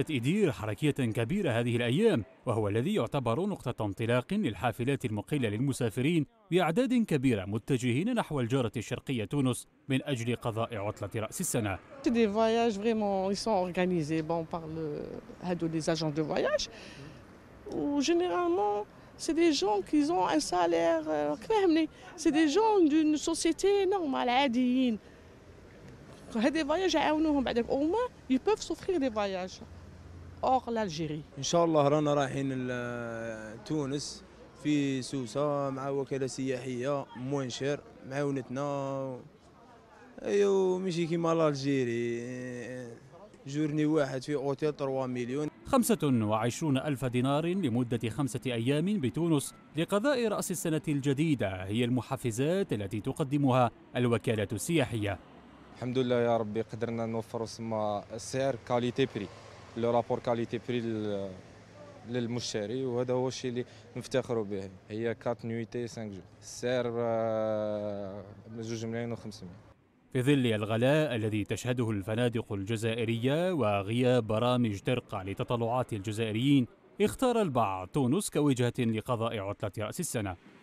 إدير حركية كبيرة هذه الأيام وهو الذي يعتبر نقطة انطلاق للحافلات المقلة للمسافرين بأعداد كبيرة متجهين نحو الجارة الشرقية تونس من أجل قضاء عطلة رأس السنة دي فواياج فريمون اي سون اورغانيزي بون بار لو هادو لي اجون دو فواياج و جينيرالمون سي دي جون كي زون ان سالير فهمني سي دي جون دون سوسيتي نورمال عاديين هذه فواياج يعاونوهم بعدك او ما يبوف سوفخير دي فواياج اوغ لالجيري ان شاء الله رانا رايحين لتونس في سوسه مع وكاله سياحيه موان معاونتنا ايوا ماشي كيما لالجيري جورني واحد في اوتيل 3 مليون 25 ألف دينار لمدة خمسة أيام بتونس لقضاء رأس السنة الجديدة هي المحفزات التي تقدمها الوكالة السياحية الحمد لله يا ربي قدرنا نوفر سما سعر كاليتي بري لو رابور كاليتي بري للمشتري وهذا هو الشيء اللي نفتخروا به هي 4 نويتي 5 جو السعر 2 ملايين و500 في ظل الغلاء الذي تشهده الفنادق الجزائرية وغياب برامج ترقع لتطلعات الجزائريين اختار البعض تونس كوجهة لقضاء عطلة رأس السنة